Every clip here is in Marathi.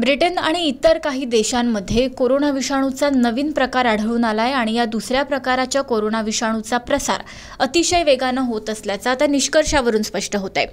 ब्रिटन आणि इतर काही देशांमध्ये कोरोना विषाणूचा नवीन प्रकार आढळून आलाय आणि या दुसऱ्या प्रकाराच्या कोरोना विषाणूचा प्रसार अतिशय वेगानं होत असल्याचं आता निष्कर्षावरून स्पष्ट होत आहे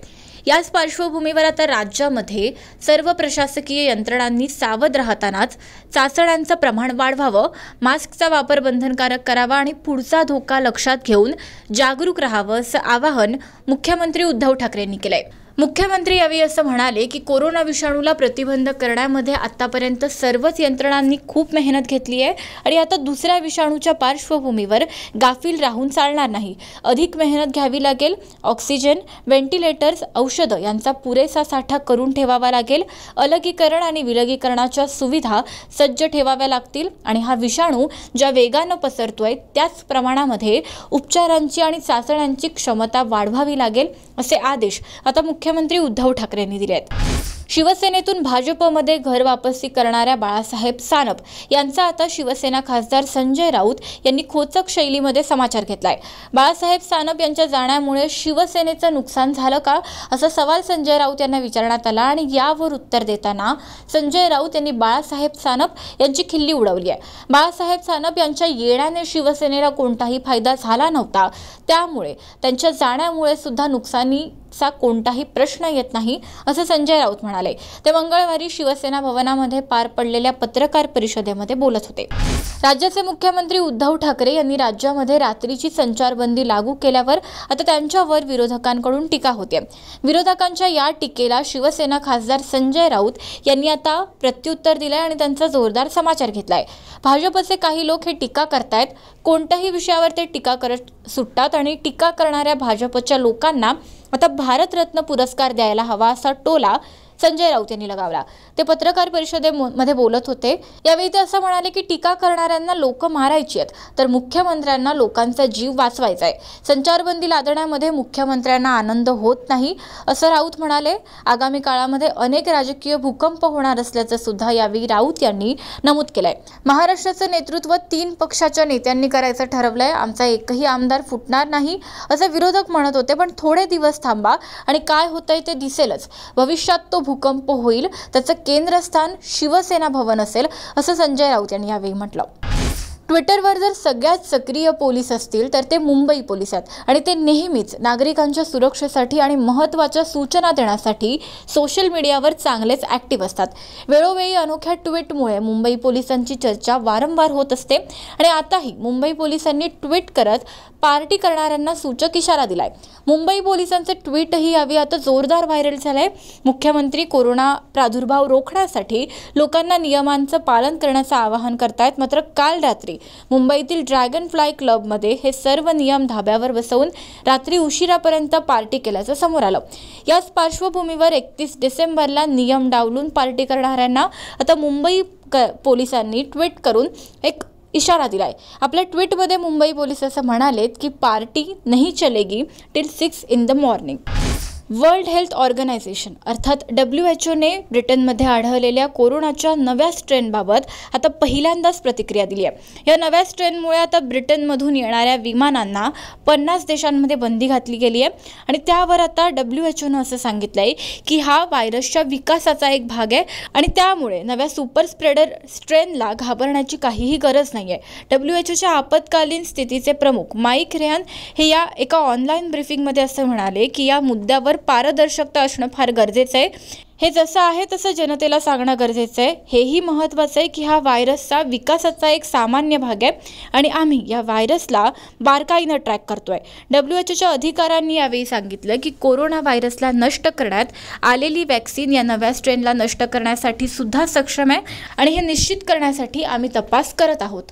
याच पार्श्वभूमीवर आता राज्यामध्ये सर्व प्रशासकीय यंत्रणांनी सावध राहतानाच चाचण्यांचं प्रमाण वाढवावं मास्कचा वापर बंधनकारक करावा आणि पुढचा धोका लक्षात घेऊन जागरूक राहावं असं आवाहन मुख्यमंत्री उद्धव ठाकरेंनी केलं आहे मुख्यमंत्री यावेळी असं म्हणाले की कोरोना विषाणूला प्रतिबंध करण्यामध्ये आतापर्यंत सर्वच यंत्रणांनी खूप मेहनत घेतली आहे आणि आता दुसऱ्या विषाणूच्या पार्श्वभूमीवर गाफील राहून चालणार नाही अधिक मेहनत घ्यावी लागेल ऑक्सिजन व्हेंटिलेटर्स औषधं यांचा पुरेसा साठा करून ठेवावा लागेल अलगीकरण आणि विलगीकरणाच्या सुविधा सज्ज ठेवाव्या लागतील आणि हा विषाणू ज्या वेगानं पसरतोय त्याच प्रमाणामध्ये उपचारांची आणि चाचण्यांची क्षमता वाढवावी लागेल असे आदेश आता मुख्यमंत्री उद्धव ठाकरे यांनी दिले आहेत शिवसेनेतून भाजपमध्ये घर वापसी करणाऱ्या बाळासाहेब सानप यांचा आता शिवसेना खासदार संजय राऊत यांनी खोचक शैलीमध्ये समाचार घेतलाय बाळासाहेब सानप यांच्या जाण्यामुळे शिवसेनेचं नुकसान झालं का असा सवाल संजय राऊत यांना विचारण्यात आला आणि यावर उत्तर देताना संजय राऊत यांनी बाळासाहेब सानप यांची खिल्ली उडवली आहे बाळासाहेब सानप यांच्या येण्याने शिवसेनेला कोणताही फायदा झाला नव्हता त्यामुळे त्यांच्या जाण्यामुळे सुद्धा नुकसानीचा कोणताही प्रश्न येत नाही असं संजय राऊत म्हणाले म्हणाले ते मंगळवारी शिवसेना भवनामध्ये पार पडलेल्या पत्रकार परिषदेमध्ये बोलत होते राज्याचे मुख्यमंत्री उद्धव ठाकरे यांनी राज्यामध्ये रात्रीची संचारबंदी लागू केल्यावर आता त्यांच्यावर विरोधकांकडून टीका होते विरोधकांच्या या टीकेला शिवसेना खासदार संजय राऊत यांनी आता प्रत्युत्तर दिलंय आणि त्यांचा जोरदार समाचार घेतलाय भाजपचे काही लोक हे टीका करतायत कोणत्याही विषयावर ते टीका करत सुटतात आणि टीका करणाऱ्या भाजपच्या लोकांना आता भारतरत्न पुरस्कार द्यायला हवा असा टोला संजय राऊत यांनी लगावला ते पत्रकार परिषदेमध्ये बोलत होते यावेळी ते असं म्हणाले की टीका करणाऱ्यांना लोक मारायची आहेत तर मुख्यमंत्र्यांना लोकांचा जीव वाचवायचा आहे संचारबंदी लादण्यामध्ये मुख्यमंत्र्यांना आनंद होत नाही असं राऊत म्हणाले आगामी काळामध्ये अनेक राजकीय भूकंप होणार असल्याचं सुद्धा यावेळी राऊत यांनी नमूद केलंय महाराष्ट्राचं नेतृत्व तीन पक्षाच्या नेत्यांनी करायचं ठरवलंय आमचा एकही आमदार फुटणार नाही असं विरोधक म्हणत होते पण थोडे दिवस थांबा आणि काय होतंय ते दिसेलच भविष्यात तो भूकंप होईल त्याचं केंद्रस्थान शिवसेना भवन असेल असं संजय राऊत यांनी यावेळी म्हटलं ट्विटरवर जर सगळ्यात सक्रिय पोलीस असतील तर ते मुंबई पोलीस आहेत आणि ते नेहमीच नागरिकांच्या सुरक्षेसाठी आणि महत्त्वाच्या सूचना देण्यासाठी सोशल मीडियावर चांगलेच ॲक्टिव्ह असतात वेळोवेळी अनोख्या ट्विटमुळे मुंबई पोलिसांची चर्चा वारंवार होत असते आणि आताही मुंबई पोलिसांनी ट्विट करत पार्टी करणाऱ्यांना सूचक इशारा दिलाय मुंबई पोलिसांचं ट्विटही यावी आता जोरदार व्हायरल झालंय मुख्यमंत्री कोरोना प्रादुर्भाव रोखण्यासाठी लोकांना नियमांचं पालन करण्याचं आवाहन करतायत मात्र काल रात्री मुंबईतील ड्रॅगन फ्लाय क्लबमध्ये हे सर्व नियम धाब्यावर बसवून रात्री उशिरापर्यंत पार्टी केल्याचं समोर आलं याच पार्श्वभूमीवर एकतीस डिसेंबरला नियम डावलून पार्टी करणाऱ्यांना आता मुंबई क पोलिसांनी ट्विट करून एक इशारा दिला आहे आपल्या ट्विटमध्ये मुंबई पोलीस असं म्हणालेत की पार्टी नाही चलेगी till six in the morning world health organisation अर्थात डब्ल्यू एच ओने ब्रिटनमध्ये आढळलेल्या कोरोनाच्या नव्या स्ट्रेनबाबत आता पहिल्यांदाच प्रतिक्रिया दिली आहे या नव्या स्ट्रेनमुळे आता ब्रिटनमधून येणाऱ्या विमानांना पन्नास देशांमध्ये बंदी घातली गेली आहे आणि त्यावर आता डब्ल्यू एच ओनं असं सांगितलं आहे की हा व्हायरसच्या विकासाचा एक भाग आहे आणि त्यामुळे नव्या सुपर स्प्रेडर स्ट्रेनला घाबरण्याची काहीही गरज नाही आहे डब्ल्यू एच ओच्या आपत्कालीन स्थितीचे प्रमुख माईक रेहन हे या एका ऑनलाईन ब्रिफिंगमध्ये असं म्हणाले की या मुद्द्यावर पारदर्शकता असणं फार गरजेचं आहे हे जसं आहे तसं जनतेला सांगणं गरजेचं आहे हेही महत्त्वाचं आहे की हा व्हायरसचा विकासाचा एक सामान्य भाग आहे आणि आम्ही या व्हायरसला बारकाईनं ट्रॅक करतो आहे डब्ल्यू एच ओच्या अधिकाऱ्यांनी यावेळी सांगितलं की कोरोना व्हायरसला नष्ट करण्यात आलेली वॅक्सिन या नव्या स्ट्रेनला नष्ट करण्यासाठी सुद्धा सक्षम आहे आणि हे निश्चित करण्यासाठी आम्ही तपास करत आहोत